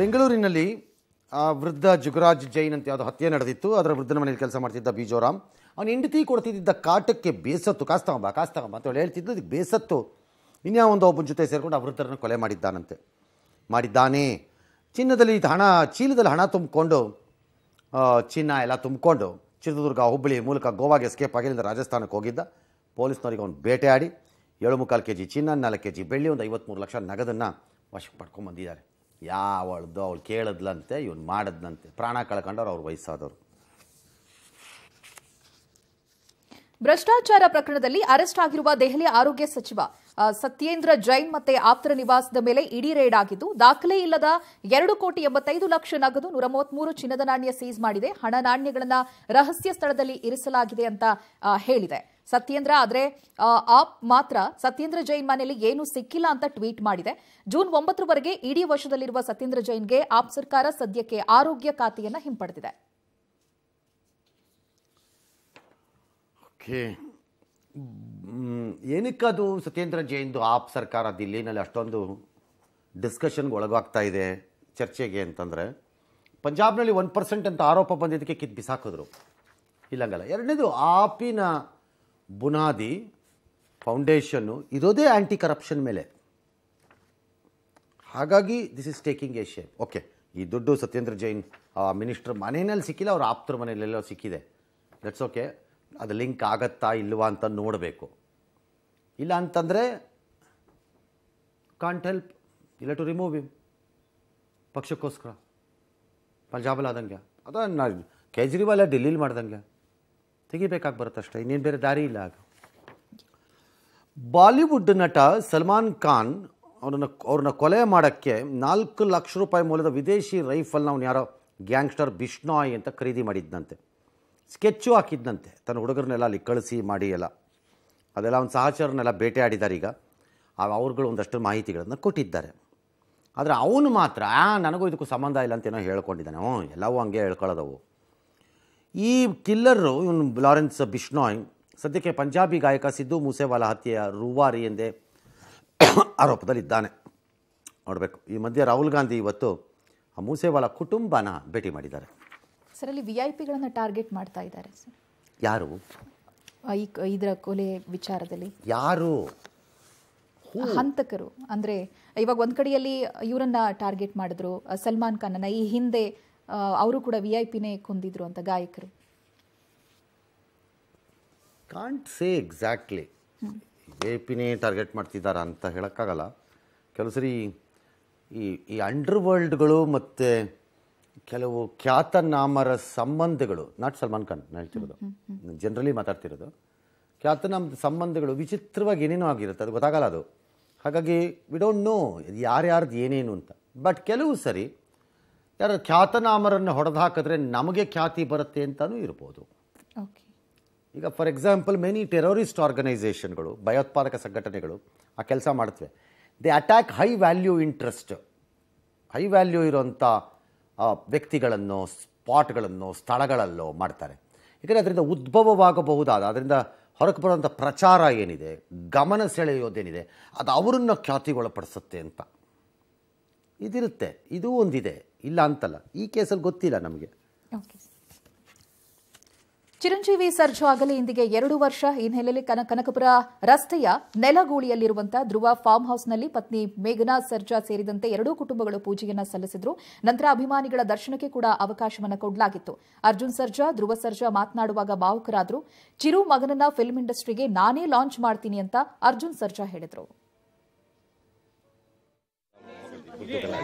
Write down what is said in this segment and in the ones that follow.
ಬೆಂಗಳೂರಿನಲ್ಲಿ ಆ ವೃದ್ಧ ಜುಗರಾಜ್ ಜೈನ್ ಅಂತ ಯಾವುದು ಹತ್ಯೆ ನಡೆದಿತ್ತು ಅದರ ವೃದ್ಧನ ಮನೆಯಲ್ಲಿ ಕೆಲಸ ಮಾಡ್ತಿದ್ದ ಬೀಜೋರಾಮ್ ಅವನು ಹೆಂಡತಿ ಕೊಡ್ತಿದ್ದ ಕಾಟಕ್ಕೆ ಬೇಸತ್ತು ಕಾಸು ತಗೊಂಬ ಅಂತ ಹೇಳಿ ಹೇಳ್ತಿದ್ದು ಅದಕ್ಕೆ ಬೇಸತ್ತು ಇನ್ಯಾವ ಒಂದು ಒಬ್ಬನ ಜೊತೆ ಸೇರಿಕೊಂಡು ಆ ವೃದ್ಧರನ್ನು ಕೊಲೆ ಮಾಡಿದ್ದಾನಂತೆ ಮಾಡಿದ್ದಾನೆ ಚಿನ್ನದಲ್ಲಿ ಹಣ ಚೀಲದಲ್ಲಿ ಹಣ ತುಂಬಿಕೊಂಡು ಚಿನ್ನ ಎಲ್ಲ ತುಂಬಿಕೊಂಡು ಚಿತ್ರದುರ್ಗ ಹುಬ್ಬಳ್ಳಿ ಮೂಲಕ ಗೋವಾಗೆ ಎಸ್ಕೇಪ್ ಆಗಿಲ್ಲಿಂದ ರಾಜಸ್ಥಾನಕ್ಕೆ ಹೋಗಿದ್ದ ಪೊಲೀಸ್ನವರಿಗೆ ಅವನು ಬೇಟೆ ಆಡಿ ಏಳು ಮುಕ್ಕಾಲು ಕೆ ಜಿ ಚಿನ್ನ ನಾಲ್ಕು ಕೆ ಜಿ ಬೆಳ್ಳಿ ಒಂದು ಐವತ್ತ್ಮೂರು ಲಕ್ಷ ನಗದನ್ನು ವಶಕ್ಕೆ ಬಂದಿದ್ದಾರೆ ಯಾವಳ್ದು ಅವಳು ಕೇಳಿದ್ಲಂತೆ ಇವ್ನು ಮಾಡಿದ್ನಂತೆ ಪ್ರಾಣ ಕಳ್ಕೊಂಡವ್ರು ಅವ್ರು ವಯಸ್ಸಾದವರು ಭ್ರಷ್ಟಾಚಾರ ಪ್ರಕರಣದಲ್ಲಿ ಅರೆಸ್ಟ್ ಆಗಿರುವ ದೆಹಲಿ ಆರೋಗ್ಯ ಸಚಿವ ಸತ್ಯೇಂದ್ರ ಜೈನ್ ಮತ್ತೆ ಆಪ್ತರ ನಿವಾಸದ ಮೇಲೆ ಇಡಿ ರೇಡ್ ಆಗಿದ್ದು ದಾಖಲೆ ಇಲ್ಲದ ಎರಡು ಕೋಟಿ ಎಂಬತ್ತೈದು ಲಕ್ಷ ನಗದು ನೂರ ಮೂವತ್ಮೂರು ಚಿನ್ನದ ನಾಣ್ಯ ಸೀಸ್ ಮಾಡಿದೆ ಹಣ ನಾಣ್ಯಗಳನ್ನ ರಹಸ್ಯ ಸ್ಥಳದಲ್ಲಿ ಇರಿಸಲಾಗಿದೆ ಅಂತ ಹೇಳಿದೆ ಸತ್ಯೇಂದ್ರ ಆದರೆ ಆಪ್ ಮಾತ್ರ ಸತ್ಯೇಂದ್ರ ಜೈನ್ ಮನೆಯಲ್ಲಿ ಏನು ಸಿಕ್ಕಿಲ್ಲ ಅಂತ ಟ್ವೀಟ್ ಮಾಡಿದೆ ಜೂನ್ ಒಂಬತ್ತರವರೆಗೆ ಇಡೀ ವಶದಲ್ಲಿರುವ ಸತ್ಯೇಂದ್ರ ಜೈನ್ಗೆ ಆಪ್ ಸರ್ಕಾರ ಸದ್ಯಕ್ಕೆ ಆರೋಗ್ಯ ಖಾತೆಯನ್ನು ಹಿಂಪಡೆದಿದೆ ಓಕೆ ಏನಕ್ಕದು ಸತ್ಯೇಂದ್ರ ಜೈನ್ದು ಆಪ್ ಸರ್ಕಾರ ದಿಲ್ಲಿನಲ್ಲಿ ಅಷ್ಟೊಂದು ಡಿಸ್ಕಷನ್ಗೆ ಒಳಗಾಗ್ತಾ ಇದೆ ಚರ್ಚೆಗೆ ಅಂತಂದರೆ ಪಂಜಾಬ್ನಲ್ಲಿ ಒನ್ ಪರ್ಸೆಂಟ್ ಅಂತ ಆರೋಪ ಬಂದಿದ್ದಕ್ಕೆ ಕಿತ್ ಬಿಸಾಕಿದ್ರು ಇಲ್ಲಂಗಲ್ಲ ಎರಡನೇದು ಆಪಿನ ಬುನಾದಿ ಫೌಂಡೇಶನ್ನು ಇರೋದೇ ಆ್ಯಂಟಿ ಕರಪ್ಷನ್ ಮೇಲೆ ಹಾಗಾಗಿ this is taking a shape okay ಈ ದುಡ್ಡು ಸತ್ಯೇಂದ್ರ ಜೈನ್ ಮಿನಿಸ್ಟರ್ ಮನೆಯಲ್ಲಿ ಸಿಕ್ಕಿಲ್ಲ ಅವ್ರ ಆಪ್ತರ ಮನೆಯಲ್ಲೆಲ್ಲೋ ಸಿಕ್ಕಿದೆ ದಟ್ಸ್ ಓಕೆ ಅದು ಲಿಂಕ್ ಆಗತ್ತಾ ಇಲ್ವಾ ಅಂತ ನೋಡಬೇಕು ಇಲ್ಲ ಅಂತಂದರೆ ಕಾಂಟ್ ಹೆಲ್ಪ್ ಇಲ್ಲ ಟು ರಿಮೂವ್ ಇಮ್ ಪಕ್ಷಕ್ಕೋಸ್ಕರ ಪಂಜಾಬಲ್ಲಿ ಆದಂಗೆ ಅದು ನಾನು ಕೇಜ್ರಿವಾಲ ಡೆಲ್ಲಿಲಿ ಮಾಡ್ದಂಗೆ ತೆಗಿಬೇಕಾಗಿ ಬರುತ್ತೆ ಅಷ್ಟೇ ಇನ್ನೇನು ಬೇರೆ ದಾರಿ ಇಲ್ಲ ಆಗ ಬಾಲಿವುಡ್ ನಟ ಸಲ್ಮಾನ್ ಖಾನ್ ಅವನನ್ನ ಅವ್ರನ್ನ ಕೊಲೆ ಮಾಡೋಕ್ಕೆ ನಾಲ್ಕು ಲಕ್ಷ ರೂಪಾಯಿ ಮೌಲ್ಯದ ವಿದೇಶಿ ರೈಫಲ್ನ ಅವ್ನು ಯಾರೋ ಗ್ಯಾಂಗ್ಸ್ಟರ್ ಬಿಷ್ಣಾಯ್ ಅಂತ ಖರೀದಿ ಮಾಡಿದ್ದಂತೆ ಸ್ಕೆಚ್ಚು ಹಾಕಿದ್ದಂತೆ ತನ್ನ ಹುಡುಗರನ್ನೆಲ್ಲ ಅಲ್ಲಿ ಕಳಿಸಿ ಮಾಡಿ ಎಲ್ಲ ಅದೆಲ್ಲ ಒಂದು ಸಹಚರನ್ನೆಲ್ಲ ಬೇಟೆ ಆಡಿದ್ದಾರೆ ಈಗ ಅವ್ರುಗಳು ಒಂದಷ್ಟು ಮಾಹಿತಿಗಳನ್ನು ಕೊಟ್ಟಿದ್ದಾರೆ ಆದರೆ ಅವನು ಮಾತ್ರ ನನಗೂ ಇದಕ್ಕೂ ಸಂಬಂಧ ಇಲ್ಲ ಅಂತೇನೋ ಹೇಳ್ಕೊಂಡಿದ್ದಾನೆ ಹ್ಞೂ ಎಲ್ಲವೂ ಹಂಗೆ ಹೇಳ್ಕೊಳ್ಳೋದವು ಈ ಕಿಲ್ಲರು ಇವನು ಲಾರೆನ್ಸ್ ಬಿಷ್ಣಾಯ್ ಸದ್ಯಕ್ಕೆ ಪಂಜಾಬಿ ಗಾಯಕ ಸಿದ್ದು ಮೂಸೇವಾಲ ಹತ್ಯೆಯ ರೂವಾರಿ ಎಂದೇ ಆರೋಪದಲ್ಲಿದ್ದಾನೆ ನೋಡಬೇಕು ಈ ಮಧ್ಯೆ ರಾಹುಲ್ ಗಾಂಧಿ ಇವತ್ತು ಆ ಮೂಸೇವಾಲ ಕುಟುಂಬನ ಭೇಟಿ ಮಾಡಿದ್ದಾರೆ ಸರ್ ಅಲ್ಲಿ ವಿ ಐ ಪಿಗಳನ್ನು ಟಾರ್ಗೆಟ್ ಮಾಡ್ತಾ ಇದ್ದಾರೆ ಸರ್ ಯಾರು ಈ ಇದರ ಕೊಲೆ ವಿಚಾರದಲ್ಲಿ ಯಾರು ಹಂತಕರು ಅಂದರೆ ಇವಾಗ ಒಂದು ಕಡೆಯಲ್ಲಿ ಇವರನ್ನ ಟಾರ್ಗೆಟ್ ಮಾಡಿದ್ರು ಸಲ್ಮಾನ್ ಖಾನ್ ಈ ಹಿಂದೆ ಅವರು ಕೂಡ ವಿ ಐ ಪಿನೇ ಕೊಂದಿದ್ರು ಅಂತ ಗಾಯಕರು can't say exactly V I ಪಿನೇ ಟಾರ್ಗೆಟ್ ಮಾಡ್ತಿದ್ದಾರೆ ಅಂತ ಹೇಳೋಕ್ಕಾಗಲ್ಲ ಕೆಲಸರಿ ಈ ಈ ಅಂಡರ್ ವರ್ಲ್ಡ್ಗಳು ಮತ್ತು ಕೆಲವು ಖ್ಯಾತನಾಮರ ಸಂಬಂಧಗಳು ನಾಟ್ ಸಲ್ಮಾನ್ ಖಾನ್ ನಾನು ಹೇಳ್ತಿರೋದು ಜನರಲಿ ಮಾತಾಡ್ತಿರೋದು ಖ್ಯಾತನಾಮದ ಸಂಬಂಧಗಳು ವಿಚಿತ್ರವಾಗಿ ಏನೇನೋ ಆಗಿರುತ್ತೆ ಅದು ಗೊತ್ತಾಗಲ್ಲ ಅದು ಹಾಗಾಗಿ ವಿ ಡೋಂಟ್ ನೋ ಯಾರ್ಯಾರ್ದು ಏನೇನು ಅಂತ ಬಟ್ ಕೆಲವು ಸರಿ ಯಾರು ಖ್ಯಾತನಾಮರನ್ನು ಹೊಡೆದು ಹಾಕಿದ್ರೆ ನಮಗೆ ಖ್ಯಾತಿ ಬರುತ್ತೆ ಅಂತಲೂ ಇರ್ಬೋದು ಈಗ ಫಾರ್ ಎಕ್ಸಾಂಪಲ್ ಮೆನಿ ಟೆರರಿಸ್ಟ್ ಆರ್ಗನೈಸೇಷನ್ಗಳು ಭಯೋತ್ಪಾದಕ ಸಂಘಟನೆಗಳು ಆ ಕೆಲಸ ಮಾಡ್ತವೆ they attack high value interest high value ಇರೋಂಥ ವ್ಯಕ್ತಿಗಳನ್ನು ಸ್ಪಾಟ್ಗಳನ್ನು ಸ್ಥಳಗಳಲ್ಲೋ ಮಾಡ್ತಾರೆ ಏಕೆಂದರೆ ಅದರಿಂದ ಉದ್ಭವವಾಗಬಹುದಾದ ಅದರಿಂದ ಹೊರಗೆ ಬರುವಂಥ ಪ್ರಚಾರ ಏನಿದೆ ಗಮನ ಸೆಳೆಯೋದೇನಿದೆ ಅದು ಅವರನ್ನು ಖ್ಯಾತಿಗೊಳಪಡಿಸುತ್ತೆ ಅಂತ ಇದಿರುತ್ತೆ ಇದು ಒಂದಿದೆ ಇಲ್ಲ ಅಂತಲ್ಲ ಈ ಕೇಸಲ್ಲಿ ಗೊತ್ತಿಲ್ಲ ನಮಗೆ ಚಿರಂಜೀವಿ ಸರ್ಜು ಆಗಲಿ ಇಂದಿಗೆ ಎರಡು ವರ್ಷ ಈ ಹಿನ್ನೆಲೆಯಲ್ಲಿ ಕನಕಪುರ ರಸ್ತೆಯ ನೆಲಗೂಳಿಯಲ್ಲಿರುವಂತಹ ಧ್ರುವ ಫಾರ್ಮ್ ಹೌಸ್ನಲ್ಲಿ ಪತ್ನಿ ಮೇಘನಾ ಸರ್ಜಾ ಸೇರಿದಂತೆ ಎರಡೂ ಕುಟುಂಬಗಳು ಪೂಜೆಯನ್ನು ಸಲ್ಲಿಸಿದ್ರು ನಂತರ ಅಭಿಮಾನಿಗಳ ದರ್ಶನಕ್ಕೆ ಕೂಡ ಅವಕಾಶವನ್ನು ಕೊಡಲಾಗಿತ್ತು ಅರ್ಜುನ್ ಸರ್ಜಾ ಧ್ರುವ ಸರ್ಜಾ ಮಾತನಾಡುವಾಗ ಭಾವುಕರಾದರು ಚಿರು ಮಗನನ್ನ ಫಿಲ್ಮ್ ಇಂಡಸ್ಟ್ರಿಗೆ ನಾನೇ ಲಾಂಚ್ ಮಾಡ್ತೀನಿ ಅಂತ ಅರ್ಜುನ್ ಸರ್ಜಾ ಹೇಳಿದರು ಇಲ್ಲ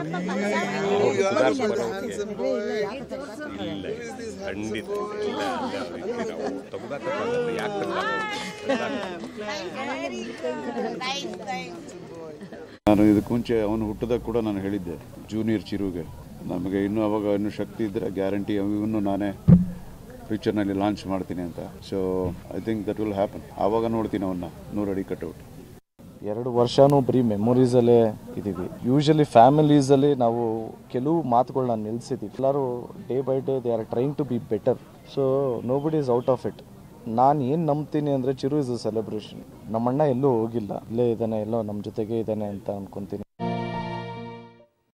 ನಾನು ಇದಕ್ಕೆ ಮುಂಚೆ ಅವನು ಹುಟ್ಟಿದಾಗ ಕೂಡ ನಾನು ಹೇಳಿದ್ದೆ ಜೂನಿಯರ್ ಚಿರುಗೆ ನಮಗೆ ಇನ್ನೂ ಅವಾಗ ಇನ್ನೂ ಶಕ್ತಿ ಇದ್ದರೆ ಗ್ಯಾರಂಟಿ ಇವನ್ನು ನಾನೇ ಫ್ಯೂಚರ್ನಲ್ಲಿ ಲಾಂಚ್ ಮಾಡ್ತೀನಿ ಅಂತ so I think that will happen ಆವಾಗ ನೋಡ್ತೀನಿ ಅವನ್ನ ನೂರಡಿ ಕಟ್ಔಟ್ ಎರಡು ವರ್ಷನೂ ಬರೀ ಮೆಮೊರೀಸಲ್ಲೇ ಇದ್ದೀವಿ ಯೂಶಲಿ ಫ್ಯಾಮಿಲೀಸಲ್ಲಿ ನಾವು ಕೆಲವು ಮಾತುಗಳನ್ನ ನಿಲ್ಲಿಸಿದ್ದೀವಿ ಎಲ್ಲರೂ day by day they are trying to be better so nobody is out of it ನಾನು ಏನು ನಂಬ್ತೀನಿ ಅಂದರೆ ಚಿರು ಇಸ್ ಅ ಸೆಲೆಬ್ರೇಷನ್ ನಮ್ಮಣ್ಣ ಎಲ್ಲೂ ಹೋಗಿಲ್ಲ ಇಲ್ಲೇ ಇದ್ದಾನೆ ಎಲ್ಲೋ ನಮ್ಮ ಜೊತೆಗೆ ಇದ್ದಾನೆ ಅಂತ ಅಂದ್ಕೊತೀನಿ